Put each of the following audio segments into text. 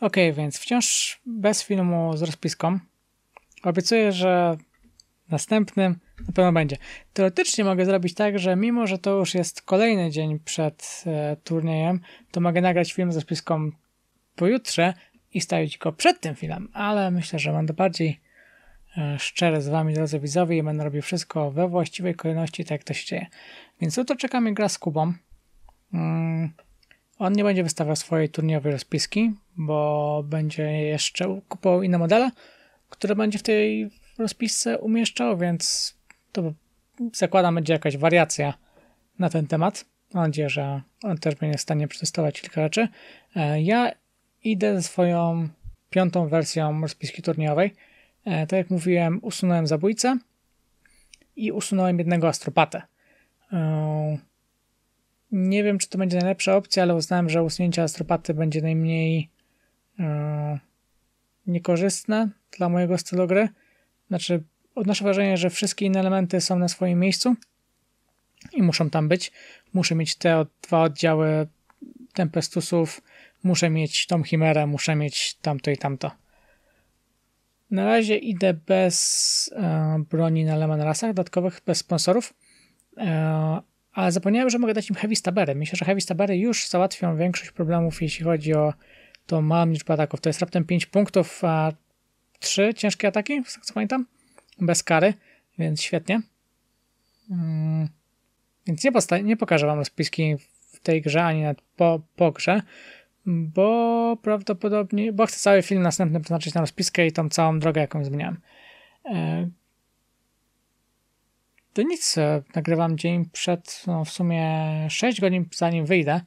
Ok, więc wciąż bez filmu z rozpiską. Obiecuję, że następnym na pewno będzie. Teoretycznie mogę zrobić tak, że mimo, że to już jest kolejny dzień przed e, turniejem, to mogę nagrać film z rozpiską pojutrze i stawić go przed tym filmem, ale myślę, że będę bardziej e, szczery z wami, drodzy widzowie, i będę robił wszystko we właściwej kolejności, tak jak to się dzieje. Więc jutro czekamy gra z Kubą. Mm on nie będzie wystawiał swojej turniejowej rozpiski, bo będzie jeszcze kupował inne modele, które będzie w tej rozpisce umieszczał, więc to zakładam, będzie jakaś wariacja na ten temat. Mam nadzieję, że on też będzie w stanie przetestować kilka rzeczy. E, ja idę ze swoją piątą wersją rozpiski turniejowej. E, tak jak mówiłem, usunąłem zabójcę i usunąłem jednego astropatę. E, nie wiem, czy to będzie najlepsza opcja, ale uznałem, że usunięcie astropaty będzie najmniej yy, niekorzystne dla mojego stylu gry. Znaczy, odnoszę wrażenie, że wszystkie inne elementy są na swoim miejscu i muszą tam być. Muszę mieć te dwa oddziały Tempestusów, muszę mieć tą Chimerę, muszę mieć tamto i tamto. Na razie idę bez e, broni na Leman Rasach dodatkowych, bez sponsorów, e, ale zapomniałem, że mogę dać im Heavy Stabery. Myślę, że Heavy Stabery już załatwią większość problemów, jeśli chodzi o tą małą liczbę ataków. To jest raptem 5 punktów, a 3 ciężkie ataki, co pamiętam, bez kary, więc świetnie. Hmm. Więc nie, posta- nie pokażę wam rozpiski w tej grze, ani nawet po, po grze, bo prawdopodobnie, bo chcę cały film następny przeznaczyć na rozpiskę i tą całą drogę, jaką zmieniałem. E, to nic, e, nagrywam dzień przed, no w sumie 6 godzin zanim wyjdę.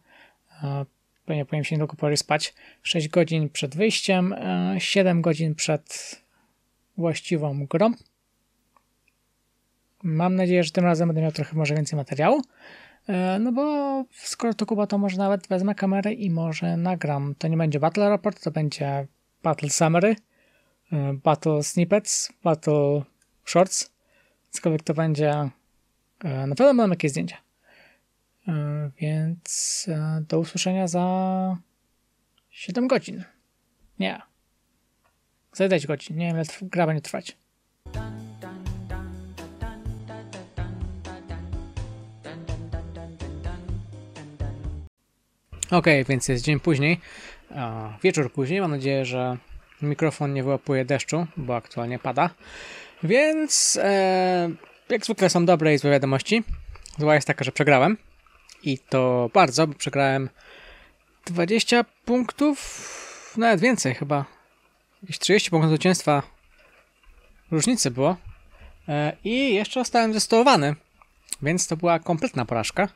E, pewnie powinien się niedługo pory spać. 6 godzin przed wyjściem, 7 e, godzin przed właściwą grą. Mam nadzieję, że tym razem będę miał trochę może więcej materiału. No bo skoro to Kuba, to może nawet wezmę kamerę i może nagram. To nie będzie Battle Report, to będzie Battle Summary, Battle Snippets, Battle Shorts. Aczkolwiek to będzie. Na pewno mam jakieś zdjęcia. E, więc e, do usłyszenia za 7 godzin. Nie. Za 10 godzin. Nie wiem, jak gra będzie trwać. Ok, więc jest dzień później, e, wieczór później. Mam nadzieję, że mikrofon nie wyłapuje deszczu, bo aktualnie pada. Więc e, jak zwykle są dobre i złe wiadomości. Zła jest taka, że przegrałem. I to bardzo, bo przegrałem 20 punktów, nawet więcej chyba. Jakieś 30 punktów zwycięstwa różnicy było. E, I jeszcze zostałem zestowowany, więc to była kompletna porażka.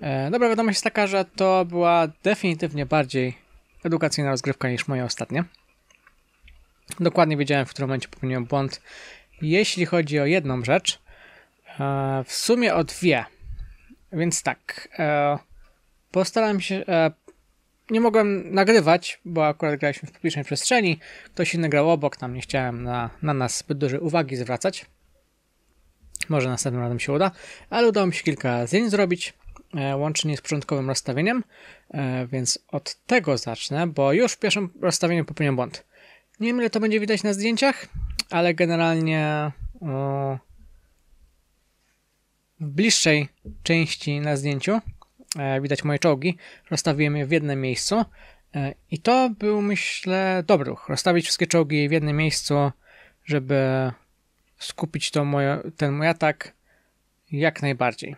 E, dobra wiadomość jest taka, że to była definitywnie bardziej edukacyjna rozgrywka niż moja ostatnia. Dokładnie wiedziałem, w którym momencie popełniłem błąd jeśli chodzi o jedną rzecz, e, w sumie o dwie. Więc tak, e, postaram się. E, nie mogłem nagrywać, bo akurat graliśmy w publicznej przestrzeni. Ktoś inny grał obok, tam nie chciałem na, na nas zbyt dużej uwagi zwracać. Może następnym razem się uda, ale udało mi się kilka zdjęć zrobić, łącznie z początkowym rozstawieniem, więc od tego zacznę, bo już w pierwszym rozstawieniu popełniłem błąd. Nie wiem, ile to będzie widać na zdjęciach, ale generalnie o, w bliższej części na zdjęciu e, widać moje czołgi. Rozstawiłem je w jednym miejscu e, i to był, myślę, dobry ruch. Rozstawić wszystkie czołgi w jednym miejscu, żeby skupić to moje, ten mój atak jak najbardziej.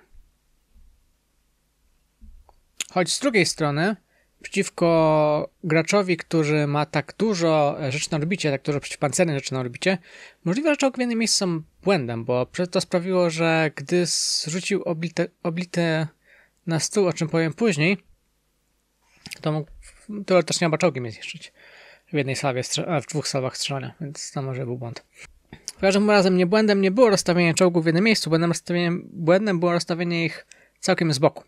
Choć z drugiej strony przeciwko graczowi, który ma tak dużo e, rzeczy na orbicie, tak dużo przeciwpancernych rzeczy na orbicie, możliwe, że czołg w jednym miejscu są błędem, bo to sprawiło, że gdy zrzucił oblite, oblite na stół, o czym powiem później, to mógł teoretycznie oba czołgi mnie zniszczyć w jednej salwie, a w dwóch salwach strzelania, więc to może był błąd. W każdym razem nie błędem nie było rozstawienie czołgów w jednym miejscu, błędem, błędem było rozstawienie ich całkiem z boku.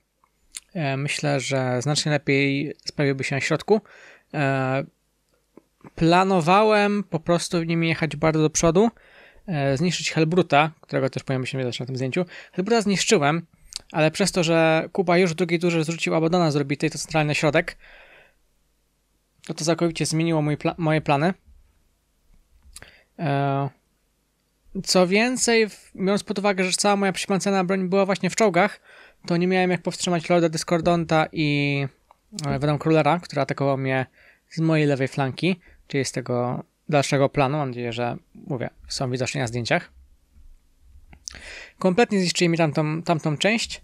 E, myślę, że znacznie lepiej sprawiłby się na środku. E, planowałem po prostu nimi jechać bardzo do przodu, e, zniszczyć Helbruta, którego też powinienem się też na tym zdjęciu. Helbruta zniszczyłem, ale przez to, że Kuba już w drugiej turze zrzucił Abadona z orbity, to centralny środek, to to całkowicie zmieniło mój pla moje plany. Co więcej, biorąc pod uwagę, że cała moja przyświęcona broń była właśnie w czołgach, to nie miałem jak powstrzymać Lorda Discordonta i Venom Królera, który atakował mnie z mojej lewej flanki, czyli z tego dalszego planu. Mam nadzieję, że mówię, są widoczne na zdjęciach. Kompletnie zniszczyli mi tamtą, tamtą część.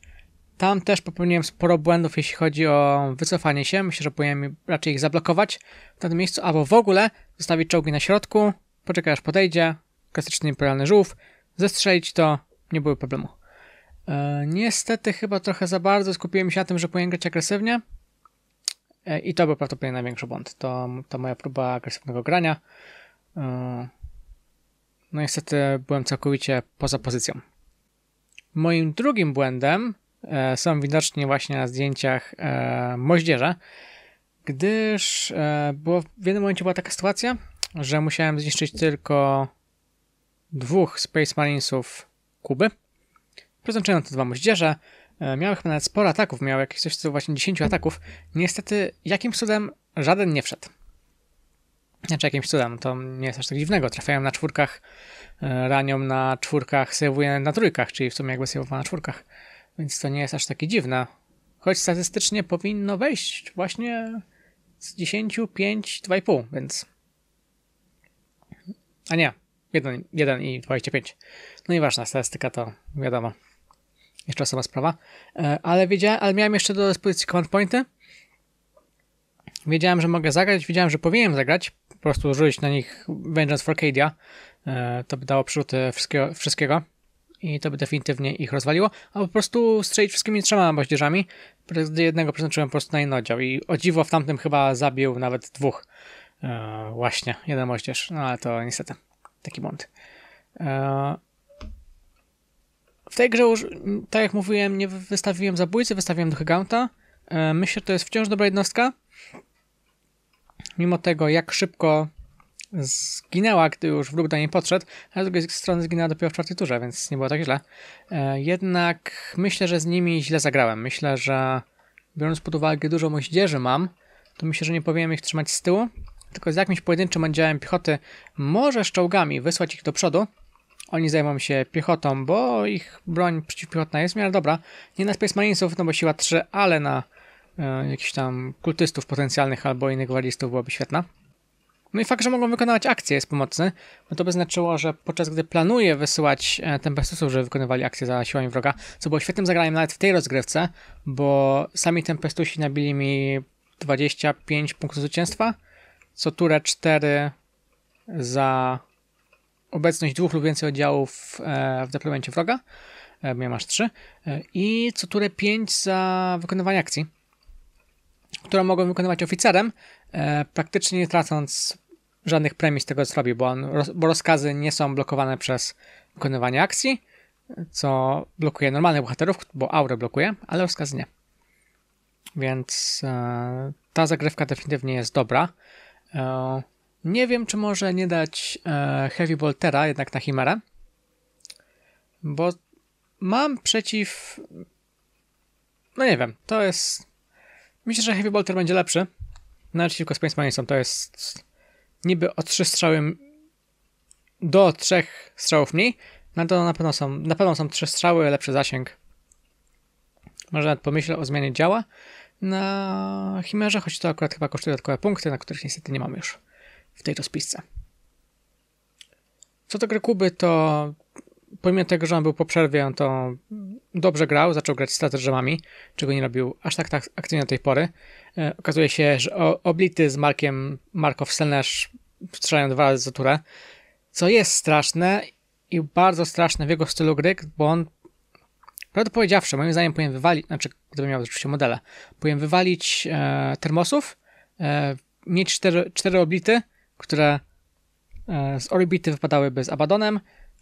Tam też popełniłem sporo błędów, jeśli chodzi o wycofanie się. Myślę, że powinienem raczej ich zablokować w tym miejscu, albo w ogóle zostawić czołgi na środku, poczekaj aż podejdzie, klasyczny imperialny żółw, zestrzelić to, nie było problemu. E, niestety chyba trochę za bardzo skupiłem się na tym, że powinien grać agresywnie. E, I to był prawdopodobnie największy błąd. To, to moja próba agresywnego grania. E, no niestety byłem całkowicie poza pozycją. Moim drugim błędem e, są widocznie właśnie na zdjęciach e, moździerza, gdyż e, było, w jednym momencie była taka sytuacja, że musiałem zniszczyć tylko dwóch Space Marinesów Kuby przeznaczone na te dwa moździerze. E, Miały chyba nawet sporo ataków, miał jakieś coś co właśnie 10 ataków. Niestety jakim cudem żaden nie wszedł. Znaczy jakimś cudem, to nie jest aż tak dziwnego. Trafiają na czwórkach, e, ranią na czwórkach, sejwuję na trójkach, czyli w sumie jakby sejwowa na czwórkach. Więc to nie jest aż takie dziwne. Choć statystycznie powinno wejść właśnie z 10, 5, 2,5, więc... A nie, 1, 1 i 25. No i ważna statystyka to wiadomo. Jeszcze osoba sprawa. E, ale wiedziałem, ale miałem jeszcze do dyspozycji command pointy. Wiedziałem, że mogę zagrać, wiedziałem, że powinienem zagrać. Po prostu rzucić na nich Vengeance for Arcadia. E, to by dało przyrzuty wszystkiego, wszystkiego. I to by definitywnie ich rozwaliło. A po prostu strzelić wszystkimi trzema moździerzami. Jednego przeznaczyłem po prostu na jeden oddział. I o dziwo w tamtym chyba zabił nawet dwóch. E, właśnie, jeden moździerz. No ale to niestety taki błąd tej grze już, tak jak mówiłem, nie wystawiłem zabójcy, wystawiłem Drogounta. E, myślę, że to jest wciąż dobra jednostka. Mimo tego, jak szybko zginęła, gdy już wróg do niej podszedł, a z drugiej strony zginęła dopiero w czwartej turze, więc nie było tak źle. E, jednak myślę, że z nimi źle zagrałem. Myślę, że biorąc pod uwagę dużo moździerzy mam, to myślę, że nie powinienem ich trzymać z tyłu, tylko z jakimś pojedynczym oddziałem piechoty, może z czołgami wysłać ich do przodu, oni zajmą się piechotą, bo ich broń przeciwpiechotna jest, miarę dobra, nie na Space Marinesów, no bo siła 3, ale na e, jakichś tam kultystów potencjalnych albo innych walistów byłaby świetna. No i fakt, że mogą wykonywać akcje jest pomocny, bo to by znaczyło, że podczas gdy planuje wysyłać e, Tempestusów, żeby wykonywali akcje za siłami wroga, co było świetnym zagraniem nawet w tej rozgrywce, bo sami Tempestusi nabili mi 25 punktów zwycięstwa, co turę 4 za obecność dwóch lub więcej oddziałów e, w deplemencie wroga, e, miałem aż trzy, e, i co turę 5 za wykonywanie akcji, którą mogą wykonywać oficerem, praktycznie nie tracąc żadnych premii z tego, co robi, bo, bo rozkazy nie są blokowane przez wykonywanie akcji, co blokuje normalnych bohaterów, bo aurę blokuje, ale rozkazy nie. Więc ta zagrywka definitywnie jest dobra. Nie wiem, czy może nie dać e, Heavy Boltera jednak na Chimera, bo mam przeciw... No nie wiem, to jest... Myślę, że Heavy Bolter będzie lepszy. Na przeciwko Space Marinesom to jest niby o trzy strzały do trzech strzałów mniej, Na no to na pewno są, na pewno są trzy strzały, lepszy zasięg. Może nawet pomyślę o zmianie działa na Chimerze, choć to akurat chyba kosztuje dodatkowe punkty, na których niestety nie mam już w tej rozpisce. Co do gry Kuby, to pomimo tego, że on był po przerwie, on to dobrze grał, zaczął grać strategiami, czego nie robił aż tak, tak aktywnie do tej pory. E, okazuje się, że oblity z Markiem Markow Selnerz strzelają dwa razy za turę, co jest straszne i bardzo straszne w jego stylu gry, bo on prawdę powiedziawszy, moim zdaniem powinien wywalić, znaczy gdybym miał oczywiście modele, powinien wywalić e, termosów, e, mieć cztery, cztery oblity, które e, z orbity wypadałyby bez abadonem.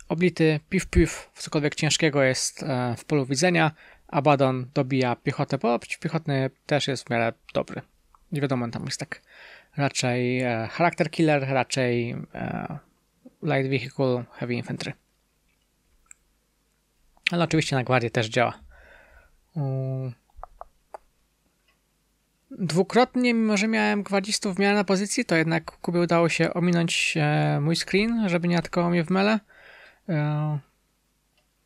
Oblity piw piw w cokolwiek ciężkiego jest e, w polu widzenia. Abaddon dobija piechotę, bo piechotny też jest w miarę dobry. Nie wiadomo, tam jest tak raczej e, charakter killer, raczej light vehicle, heavy infantry. Ale oczywiście na gwardię też działa. Dwukrotnie, mimo że miałem kwadzistów w miarę na pozycji, to jednak Kubie udało się ominąć e, mój screen, żeby nie atakował mnie w mele. E,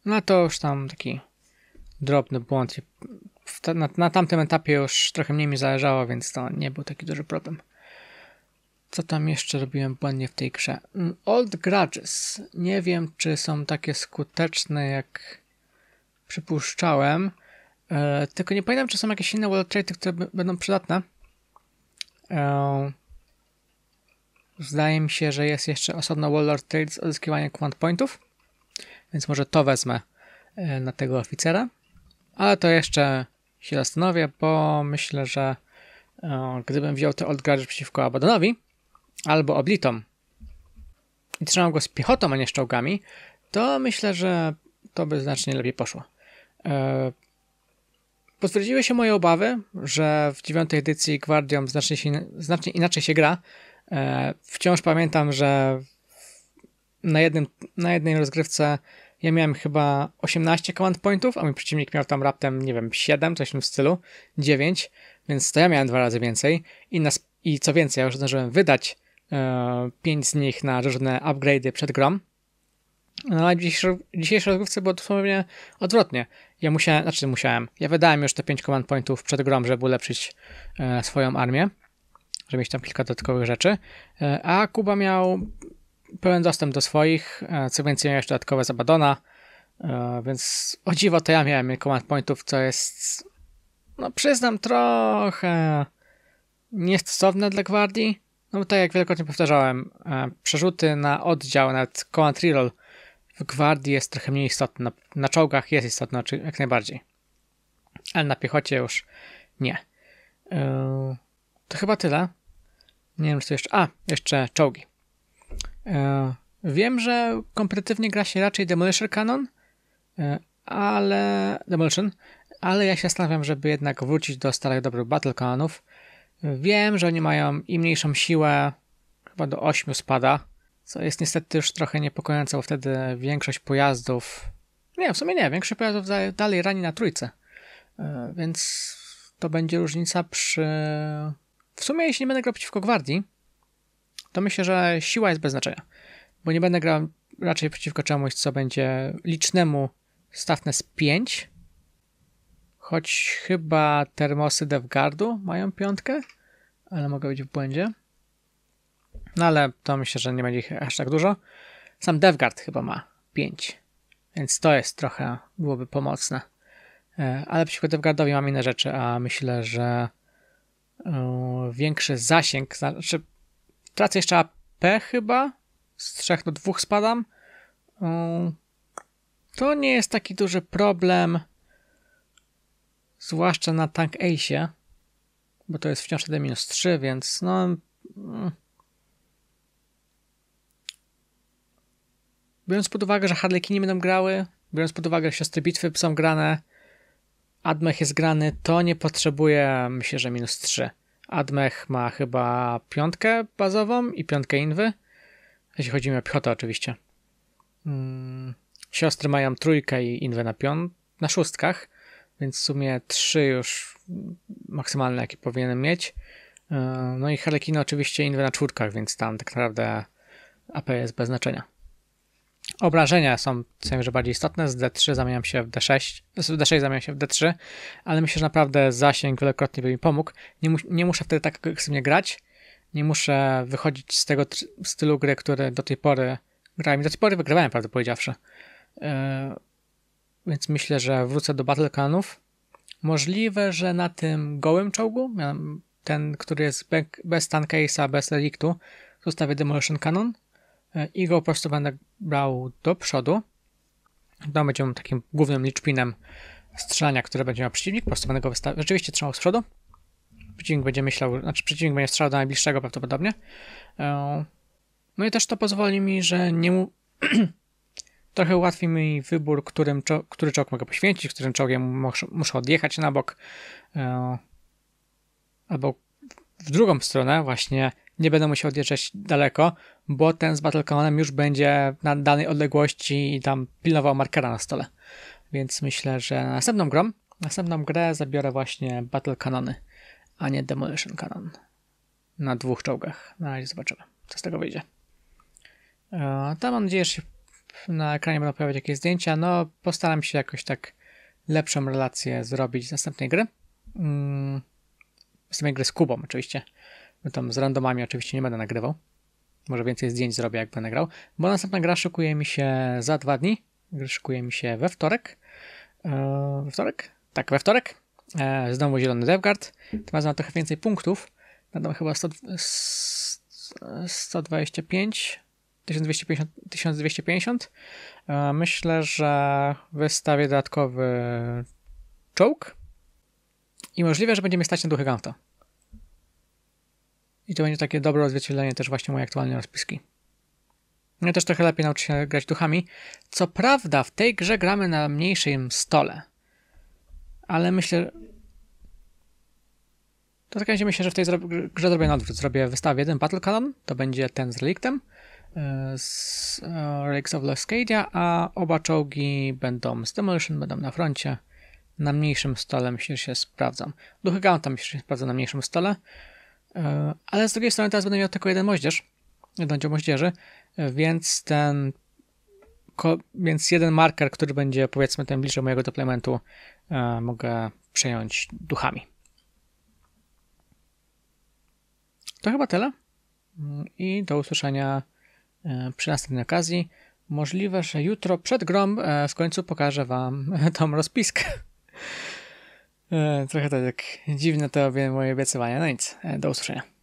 no to już tam taki drobny błąd. na, na, tamtym etapie już trochę mniej mi zależało, więc to nie był taki duży problem. Co tam jeszcze robiłem błędnie w tej grze? Mm, Old Grudges. Nie wiem, czy są takie skuteczne, jak przypuszczałem. E, tylko nie pamiętam, czy są jakieś inne wallet które będą przydatne. E, zdaje mi się, że jest jeszcze osobno wallet trade z odzyskiwaniem command pointów, więc może to wezmę e, na tego oficera. Ale to jeszcze się zastanowię, bo myślę, że e, gdybym wziął te old garage przeciwko Abaddonowi albo Oblitom i trzymał go z piechotą, a nie z czołgami, to myślę, że to by znacznie lepiej poszło. E, Potwierdziły się moje obawy, że w dziewiątej edycji Guardian znacznie, się, znacznie inaczej się gra. E, wciąż pamiętam, że na, jednym, na jednej rozgrywce ja miałem chyba 18 command pointów, a mój przeciwnik miał tam raptem, nie wiem, 7, coś w tym stylu, 9, więc to ja miałem dwa razy więcej. I, na, i co więcej, ja już zdążyłem wydać e, 5 z nich na różne upgrade'y przed grom, no a dzisiejsze rozgrywce było dosłownie odwrotnie. Ja musiałem, znaczy musiałem, ja wydałem już te 5 command pointów przed grą, żeby ulepszyć e, swoją armię, żeby mieć tam kilka dodatkowych rzeczy, e, a Kuba miał pełen dostęp do swoich, e, co więcej miał jeszcze dodatkowe zabadona, e, więc o dziwo to ja miałem command pointów, co jest, no przyznam, trochę niestosowne dla Gwardii, no bo tak jak wielokrotnie powtarzałem, e, przerzuty na oddział, nawet command reroll, w gwardii jest trochę mniej istotne. Na, na czołgach jest istotne znaczy jak najbardziej. Ale na piechocie już nie. Yy, to chyba tyle. Nie wiem, czy to jeszcze. A, jeszcze czołgi. Yy, wiem, że kompetywnie gra się raczej Demolition Cannon, yy, ale. Demolition, ale ja się zastanawiam, żeby jednak wrócić do starych dobrych Battle Canonów. Yy, wiem, że oni mają i mniejszą siłę, chyba do 8 spada, co jest niestety już trochę niepokojące, bo wtedy większość pojazdów, nie, w sumie nie, większość pojazdów dalej rani na trójce, e, więc to będzie różnica przy, w sumie jeśli nie będę grał przeciwko Gwardii, to myślę, że siła jest bez znaczenia, bo nie będę grał raczej przeciwko czemuś, co będzie licznemu z 5, choć chyba termosy Devgardu mają piątkę, ale mogę być w błędzie. No ale to myślę, że nie będzie ich aż tak dużo. Sam DevGuard chyba ma 5, więc to jest trochę, byłoby pomocne. E, ale przeciwko DevGuardowi mam inne rzeczy, a myślę, że e, większy zasięg, znaczy tracę jeszcze AP chyba, z trzech do dwóch spadam. E, to nie jest taki duży problem, zwłaszcza na tank Ace, bo to jest wciąż 1-3, więc no mm, biorąc pod uwagę, że harlekiny będą grały, biorąc pod uwagę, że siostry bitwy są grane, Admech jest grany, to nie potrzebuje, myślę, że minus 3. Admech ma chyba piątkę bazową i piątkę inwy, jeśli chodzi mi o piechotę oczywiście. Mm, siostry mają trójkę i inwę na, na szóstkach, więc w sumie trzy już maksymalne, jakie powinienem mieć. E, no i Harlekiny oczywiście inwę na czwórkach, więc tam tak naprawdę AP jest bez znaczenia. Obrażenia są co że bardziej istotne. Z D3 zamieniam się w D6. Z D6 zamieniam się w D3, ale myślę, że naprawdę zasięg wielokrotnie by mi pomógł. Nie, mu, nie muszę wtedy tak agresywnie grać. Nie muszę wychodzić z tego stylu gry, który do tej pory grałem. do tej pory wygrywałem, prawdę powiedziawszy. Yy, więc myślę, że wrócę do Battle Canów. Możliwe, że na tym gołym czołgu, ten, który jest bez tankace'a, bez reliktu, zostawię Demolition Cannon E, i go po prostu będę brał do przodu. To no, będzie takim głównym liczbinem strzelania, które będzie miał przeciwnik. Po prostu będę go rzeczywiście trzymał z przodu. Przeciwnik będzie myślał, znaczy przeciwnik będzie strzelał do najbliższego prawdopodobnie. E, no i też to pozwoli mi, że nie mu... trochę ułatwi mi wybór, którym czo... który czołg mogę poświęcić, którym czołgiem mus... muszę odjechać na bok. E, Albo w drugą stronę właśnie nie będę musiał odjeżdżać daleko, bo ten z Battlecommanem już będzie na danej odległości i tam pilnował markera na stole. Więc myślę, że na następną grą, następną grę zabiorę właśnie Battle Cannony, a nie Demolition Cannon. Na dwóch czołgach. Na razie zobaczymy, co z tego wyjdzie. E, tam mam nadzieję, że się na ekranie będą pojawiać jakieś zdjęcia. No, postaram się jakoś tak lepszą relację zrobić z następnej gry. Mm, z następnej gry z Kubą oczywiście. Tam z randomami oczywiście nie będę nagrywał. Może więcej zdjęć zrobię, jak będę grał. Bo następna gra szykuje mi się za dwa dni. Szykuje mi się we wtorek. Eee, we wtorek? Tak, we wtorek. Eee, znowu zielony DevGuard. Tym razem trochę więcej punktów. Nadam chyba 100, 125. 1250, 1250. Eee, myślę, że wystawię dodatkowy czołg i możliwe, że będziemy stać na duchy Ganta. I to będzie takie dobre odzwierciedlenie też właśnie mojej aktualnej rozpiski. No też trochę lepiej nauczyć się grać duchami. Co prawda w tej grze gramy na mniejszym stole. Ale myślę... To tak myślę, że w tej grze zrobię na odwrót. Zrobię wystawę jeden Battle Column, to będzie ten z reliktem, e, z e, Relics of Lascadia, a oba czołgi będą z Demolition, będą na froncie. Na mniejszym stole myślę, że się sprawdzam. Duchy Gaunt tam myślę, że się sprawdza na mniejszym stole. E, ale z drugiej strony teraz będę miał tylko jeden moździerz, jeden dział moździerzy, e, więc ten więc jeden marker, który będzie powiedzmy ten bliżej mojego deplementu, e, mogę przejąć duchami. To chyba tyle. Mm, I do usłyszenia przy następnej okazji. Możliwe, że jutro przed grom w końcu pokażę Wam tą rozpiskę. E, trochę tak jak dziwne to były moje obiecywania. No nic, e, do usłyszenia.